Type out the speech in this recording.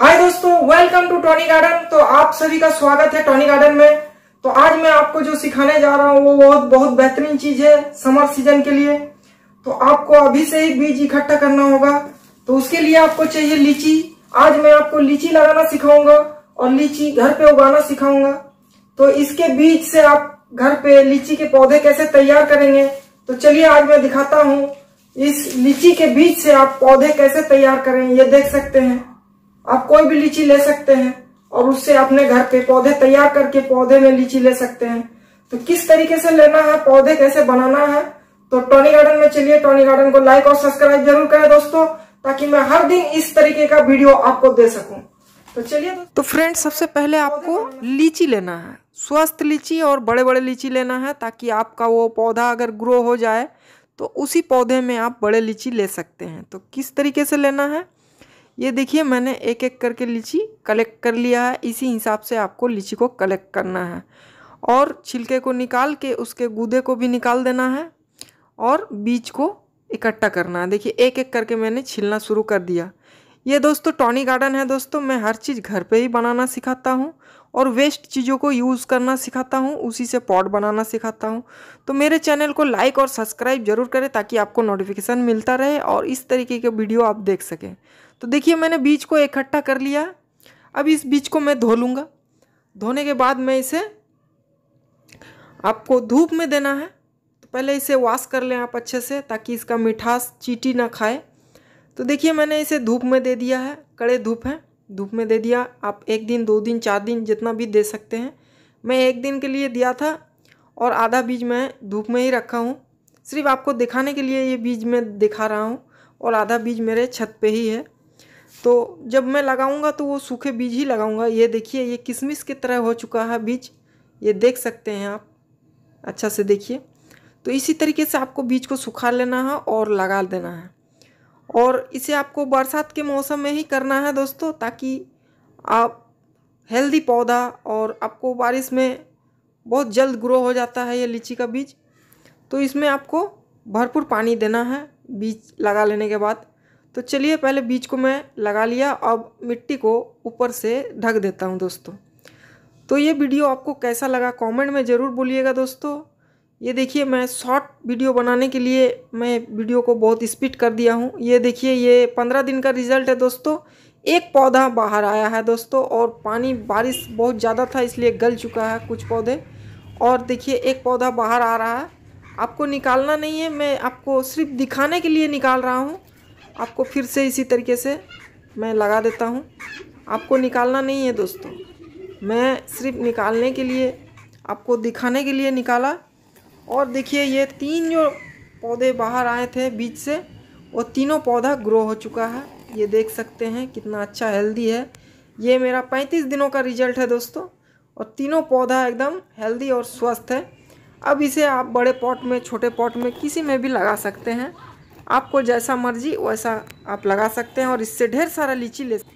हाय दोस्तों welcome to Tony garden तो आप सभी का स्वागत है टॉनी गार्डन में तो आज मैं आपको जो सिखाने जा रहा हूँ वो बहुत बहुत बेहतरीन चीज है समर सीजन के लिए तो आपको अभी से ही बीज इकट्ठा करना होगा तो उसके लिए आपको चाहिए लीची आज मैं आपको लीची लगाना सिखाऊंगा और लीची घर पे उगाना सिखाऊंगा तो इसके बीज से आप घर पे लीची के पौधे कैसे तैयार करेंगे तो चलिए आज मैं दिखाता हूँ इस लीची के बीज से आप पौधे कैसे तैयार करें ये देख सकते हैं आप कोई भी लीची ले सकते हैं और उससे अपने घर पे पौधे तैयार करके पौधे में लीची ले सकते हैं तो किस तरीके से लेना है पौधे कैसे बनाना है तो टॉनी गार्डन में चलिए टॉनी गार्डन को लाइक और सब्सक्राइब जरूर करें दोस्तों ताकि मैं हर दिन इस तरीके का वीडियो आपको दे सकूं तो चलिए तो फ्रेंड्स सबसे पहले आपको लीची लेना है स्वस्थ लीची और बड़े बड़े लीची लेना है ताकि आपका वो पौधा अगर ग्रो हो जाए तो उसी पौधे में आप बड़े लीची ले सकते हैं तो किस तरीके से लेना है ये देखिए मैंने एक एक करके लीची कलेक्ट कर लिया है इसी हिसाब से आपको लीची को कलेक्ट करना है और छिलके को निकाल के उसके गूदे को भी निकाल देना है और बीज को इकट्ठा करना है देखिए एक एक करके मैंने छिलना शुरू कर दिया ये दोस्तों टॉनी गार्डन है दोस्तों मैं हर चीज़ घर पे ही बनाना सिखाता हूँ और वेस्ट चीज़ों को यूज़ करना सिखाता हूँ उसी से पॉट बनाना सिखाता हूँ तो मेरे चैनल को लाइक और सब्सक्राइब जरूर करें ताकि आपको नोटिफिकेशन मिलता रहे और इस तरीके के वीडियो आप देख सकें तो देखिए मैंने बीज को इकट्ठा कर लिया अब इस बीज को मैं धो लूँगा धोने के बाद मैं इसे आपको धूप में देना है तो पहले इसे वॉश कर लें आप अच्छे से ताकि इसका मिठास चीटी ना खाए तो देखिए मैंने इसे धूप में दे दिया है कड़े धूप हैं धूप में दे दिया आप एक दिन दो दिन चार दिन जितना भी दे सकते हैं मैं एक दिन के लिए दिया था और आधा बीज मैं धूप में ही रखा हूँ सिर्फ आपको दिखाने के लिए ये बीज मैं दिखा रहा हूँ और आधा बीज मेरे छत पे ही है तो जब मैं लगाऊंगा तो वो सूखे बीज ही लगाऊंगा ये देखिए ये किसमिस की तरह हो चुका है बीज ये देख सकते हैं आप अच्छा से देखिए तो इसी तरीके से आपको बीज को सुखा लेना है और लगा देना है और इसे आपको बरसात के मौसम में ही करना है दोस्तों ताकि आप हेल्दी पौधा और आपको बारिश में बहुत जल्द ग्रो हो जाता है ये लीची का बीज तो इसमें आपको भरपूर पानी देना है बीज लगा लेने के बाद तो चलिए पहले बीज को मैं लगा लिया अब मिट्टी को ऊपर से ढक देता हूँ दोस्तों तो ये वीडियो आपको कैसा लगा कमेंट में ज़रूर बोलिएगा दोस्तों ये देखिए मैं शॉर्ट वीडियो बनाने के लिए मैं वीडियो को बहुत स्पीड कर दिया हूँ ये देखिए ये पंद्रह दिन का रिजल्ट है दोस्तों एक पौधा बाहर आया है दोस्तों और पानी बारिश बहुत ज़्यादा था इसलिए गल चुका है कुछ पौधे और देखिए एक पौधा बाहर आ रहा है आपको निकालना नहीं है मैं आपको सिर्फ दिखाने के लिए निकाल रहा हूँ आपको फिर से इसी तरीके से मैं लगा देता हूँ आपको निकालना नहीं है दोस्तों मैं सिर्फ निकालने के लिए आपको दिखाने के लिए निकाला और देखिए ये तीन जो पौधे बाहर आए थे बीच से वो तीनों पौधा ग्रो हो चुका है ये देख सकते हैं कितना अच्छा हेल्दी है ये मेरा पैंतीस दिनों का रिजल्ट है दोस्तों और तीनों पौधा एकदम हेल्दी और स्वस्थ है अब इसे आप बड़े पॉट में छोटे पॉट में किसी में भी लगा सकते हैं आपको जैसा मर्जी वैसा आप लगा सकते हैं और इससे ढेर सारा लीची ले सकते